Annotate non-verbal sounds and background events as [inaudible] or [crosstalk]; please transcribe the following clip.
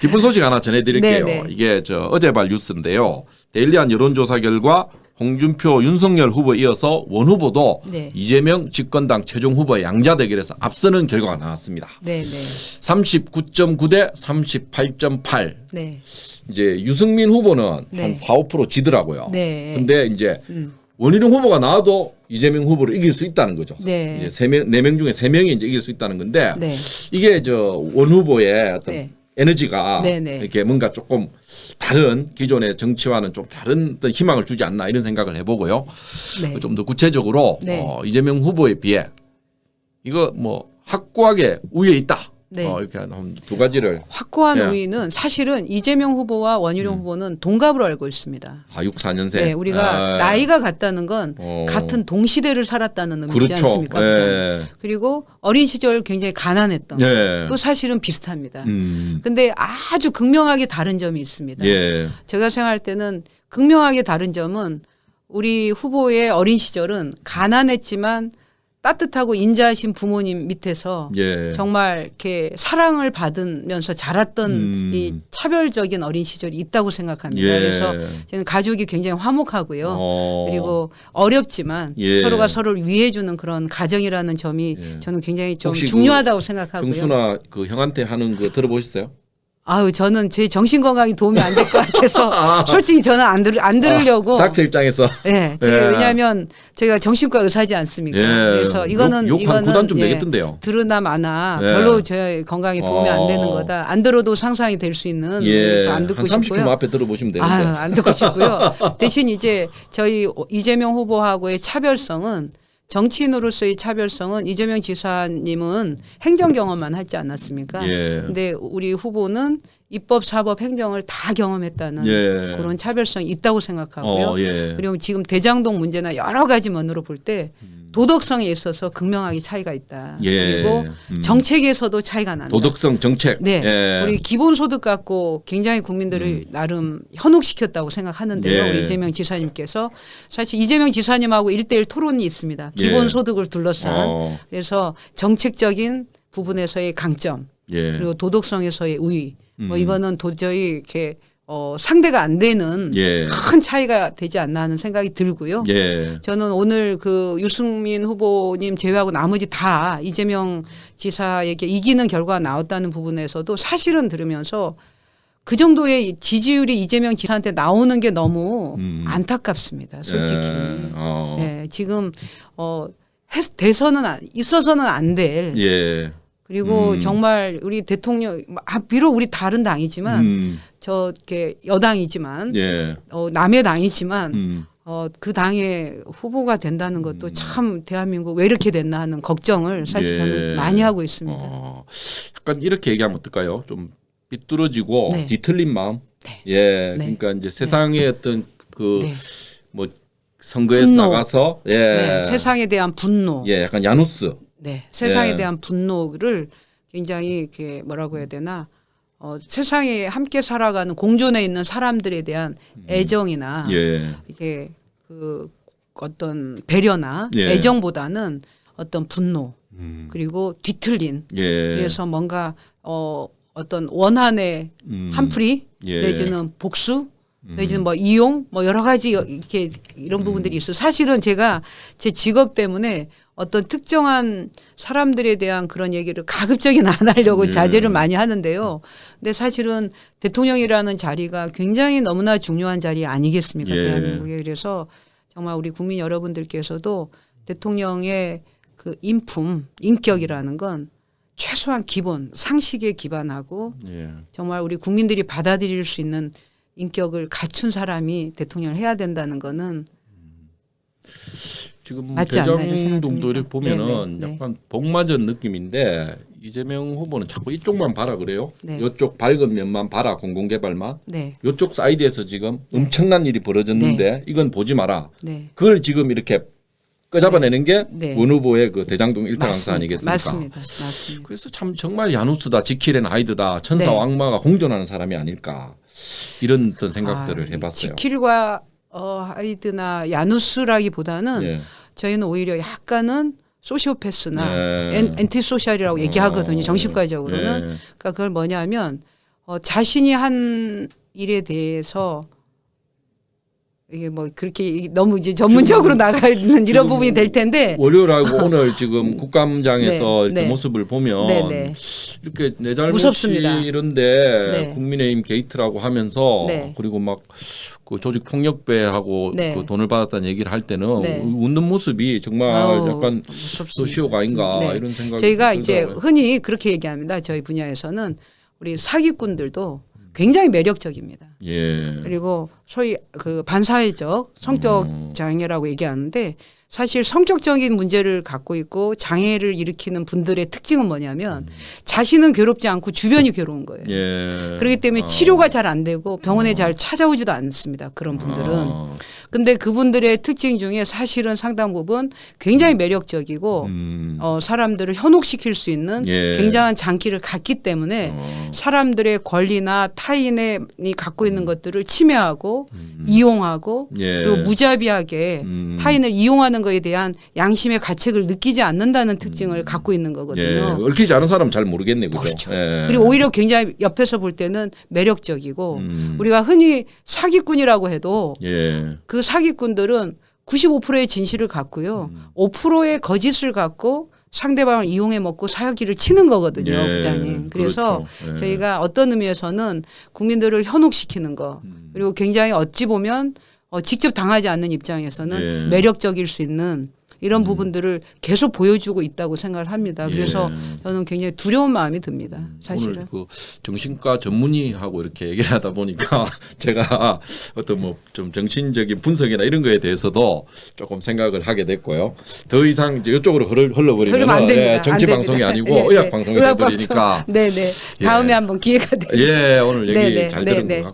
기쁜 소식 하나 전해드릴게요. 네네. 네. 이게 저 어제발 뉴스인데요. 데일리한 여론조사 결과 홍준표 윤석열 후보 이어서 원 후보도 네. 이재명 집권당 최종 후보 양자 대결에서 앞서는 결과가 나왔습니다. 39.9 대 38.8. 네. 이제 유승민 후보는 네. 한 4, 5% 지더라고요. 네. 근데 이제 음. 원희룡 후보가 나와도 이재명 후보를 이길 수 있다는 거죠. 네. 이제 세 명, 네 명 중에 3 명이 이제 이길 수 있다는 건데 이게 저 원 후보의 어떤 에너지가 네네. 이렇게 뭔가 조금 다른 기존의 정치와는 좀 다른 어떤 희망을 주지 않나 이런 생각을 해보고요. 네. 좀더 구체적으로 네. 어, 이재명 후보에 비해 이거 뭐 확고하게 우위에 있다. 네. 어, 이렇게 한두 가지를 확고한 예. 우위는 사실은 이재명 후보와 원희룡 음. 후보는 동갑으로 알고 있습니다. 아, 6, 4년생. 네, 우리가 아. 나이가 같다는 건 어. 같은 동시대를 살았다는 의미지 그렇죠. 않습니까? 예. 그리고 어린 시절 굉장히 가난했던 예. 또 사실은 비슷합니다. 음. 근데 아주 극명하게 다른 점이 있습니다. 예. 제가 생각할 때는 극명하게 다른 점은 우리 후보의 어린 시절은 가난했지만 따뜻하고 인자하신 부모님 밑에서 예. 정말 이렇게 사랑을 받으면서 자랐던 음. 이 차별적인 어린 시절이 있다고 생각합니다. 예. 그래서 저는 가족이 굉장히 화목하고요. 어. 그리고 어렵지만 예. 서로가 서로를 위해주는 그런 가정이라는 점이 예. 저는 굉장히 좀 그 중요하다고 생각하고요. 그경수그 형한테 하는 거 들어보셨어요? 아유 저는 제 정신 건강에 도움이 안 될 것 같아서 [laughs] 아. 솔직히 저는 안, 들, 안 들으려고 아, 닥터 입장에서 네, 예, 예. 왜냐하면 제가 정신과 의사지 않습니까 예. 그래서 이거는 욕, 욕 이거는 좀 예, 되겠던데요 들으나 마나 예. 별로 제 건강에 도움이 아. 안 되는 어. 거다 안 들어도 상상이 될 수 있는 그래서 예. 안 듣고 싶고요 앞에 들어보시면 되는데 아유, 안 듣고 싶고요 [laughs] 대신 이제 저희 이재명 후보하고의 차별성은 정치인으로서의 차별성은 이재명 지사님은 행정 경험만 하지 않았습니까? 예. 근데 우리 후보는 입법, 사법, 행정을 다 경험했다는 예. 그런 차별성이 있다고 생각하고요. 어, 예. 그리고 지금 대장동 문제나 여러 가지 면으로 볼때 음. 도덕성에 있어서 극명하게 차이가 있다. 예. 그리고 음. 정책에서도 차이가 난다. 도덕성 정책. 네. 예. 우리 기본소득 갖고 굉장히 국민들을 음. 나름 현혹시켰다고 생각하는데요. 예. 우리 이재명 지사님께서 사실 이재명 지사님하고 일대일 토론이 있습니다. 예. 기본소득을 둘러싼 어. 그래서 정책적인 부분에서의 강점 그리고 도덕성에서의 우위 뭐 음. 뭐 이거는 도저히 이렇게 어, 상대가 안 되는 예. 큰 차이가 되지 않나 하는 생각이 들고요. 예. 저는 오늘 그 유승민 후보님 제외하고 나머지 다 이재명 지사에게 이기는 결과가 나왔다는 부분에서도 사실은 들으면서 그 정도의 지지율이 이재명 지사한테 나오는 게 너무 음. 안타깝습니다. 솔직히. 예. 어. 예. 지금 어, 대선은 있어서는 안될 예. 그리고 음. 정말 우리 대통령 아 비록 우리 다른 당이지만 음. 저게 여당이지만 예. 어 남의 당이지만 음. 어그 당의 후보가 된다는 것도 음. 참 대한민국 왜 이렇게 됐나 하는 걱정을 사실 예. 저는 많이 하고 있습니다. 어, 약간 이렇게 얘기하면 어떨까요? 좀 삐뚤어지고 네. 뒤틀린 마음. 네. 예. 네. 그러니까 이제 네. 세상의 어떤 그뭐 네. 선거에서 분노. 나가서 예. 네. 세상에 대한 분노. 예, 약간 야누스. 네, 세상에 예. 대한 분노를 굉장히 이렇게 뭐라고 해야 되나 어, 세상에 함께 살아가는 공존에 있는 사람들에 대한 음. 애정이나 예. 이게 그 어떤 배려나 예. 애정보다는 어떤 분노 음. 그리고 뒤틀린 예. 그래서 뭔가 어, 어떤 원한의 음. 한풀이 예. 내지는 복수 음. 내지는 뭐 이용 뭐 여러 가지 이렇게 이런 음. 부분들이 있어 사실은 제가 제 직업 때문에 어떤 특정한 사람들에 대한 그런 얘기를 가급적이안 하려고 예. 자제를 많이 하는데요. 근데 사실은 대통령이라는 자리가 굉장히 너무나 중요한 자리 아니겠습니까? 예. 대한민국에 그래서 정말 우리 국민 여러분들께서도 대통령의 그 인품, 인격이라는 건 최소한 기본 상식에 기반하고 예. 정말 우리 국민들이 받아들일 수 있는 인격을 갖춘 사람이 대통령을 해야 된다는 거는 음. 지금 뭐 대장 동도를 보면은 네, 네, 네. 약간 복 맞은 느낌인데 이재명 후보는 자꾸 이쪽만 봐라 그래요. 네. 이쪽 밝은 면만 봐라 공공개발만. 네. 이쪽 사이드에서 지금 네. 엄청난 일이 벌어졌는데 네. 이건 보지 마라. 네. 그걸 지금 이렇게 끄잡아내는 게원 후보의 그 대장동 일타 강사 아니겠습니까? 맞습니다. 맞습니다. 그래서 참 정말 야누스다 지킬앤 하이드다 천사 왕마가 공존하는 사람이 아닐까 이런 어떤 생각들을 아, 해봤어요. 지킬과 어, 하이드나 야누스라기보다는 예. 저희는 오히려 약간은 소시오패스나 네. 엔, 엔티소셜이라고 어. 얘기하거든요. 정신과적으로는. 네. 그러니까 그걸 뭐냐면 어, 자신이 한 일에 대해서 이게 뭐 그렇게 너무 이제 전문적으로 나가는 이런 부분이 될 텐데 월요일하고 [laughs] 오늘 지금 네. 국감장에서 네, 이렇게 네. 모습을 보면 네, 네. 이렇게 내 잘못이 무섭 이런데 네. 국민의힘 게이트라고 하면서 그리고 막그 조직 폭력배하고 그 돈을 받았다는 얘기를 할 때는 웃는 모습이 정말 아우, 약간 소시오가 아닌가 이런 생각이 저희가 들더라고요. 이제 흔히 그렇게 얘기합니다. 저희 분야에서는 우리 사기꾼들도 굉장히 매력적입니다. 예. 그리고 소위 그 반사회적 성격 음. 장애라고 얘기하는데 사실 성격적인 문제를 갖고 있고 장애를 일으키는 분들의 특징은 뭐냐면 음. 자신은 괴롭지 않고 주변이 괴로운 거예요. 예. 그렇기 때문에 아. 치료가 잘 안 되고 병원에 음. 잘 찾아오지도 않습니다. 그런 분들은. 아. 근데 그분들의 특징 중에 사실은 상당 부분 굉장히 음. 매력적이고 음. 어, 사람들을 현혹시킬 수 있는 예. 굉장한 장기를 갖기 때문에 어. 사람들의 권리나 타인의 갖고 있는 음. 것들을 침해하고 음. 이용하고 예. 그리고 무자비하게 음. 타인을 이용하는 것에 대한 양심의 가책을 느끼지 않는다는 특징을 음. 갖고 있는 거거든요. 예. 얽히지 않은 사람은 잘모르겠네 그렇죠. 그 그리고 오히려 굉장히 옆에서 볼 때는 매력적이고 우리가 흔히 사기꾼이라고 해도 예. 그그 사기꾼들은 95%의 진실을 갖고요. 음. 5%의 거짓을 갖고 상대방을 이용해 먹고 사기를 치는 거거든요, 예, 부장님. 그래서 그렇죠. 예. 저희가 어떤 의미에서는 국민들을 현혹시키는 거 음. 그리고 굉장히 어찌 보면 어, 직접 당하지 않는 입장에서는 예. 매력적일 수 있는 이런 음. 부분들을 계속 보여주고 있다고 생각을 합니다. 예. 그래서 예. 저는 굉장히 두려운 마음이 듭니다. 음, 사실은. 그 정신과 전문의하고 이렇게 얘기를 하다 보니까 [laughs] 제가 어떤 뭐 좀 정신적인 분석이나 이런 거에 대해서도 조금 생각을 하게 됐고요. 더 이상 이제 이쪽으로 흘러버리면 예, 정치 방송이 [laughs] 예, 아니고 예. [laughs] 네, 의학 방송이 되버리니까. 네네. 다음에 한번 기회가 되면. 예, 오늘 얘기 네네. 네. 잘 들은 네네. 것 네. 같고.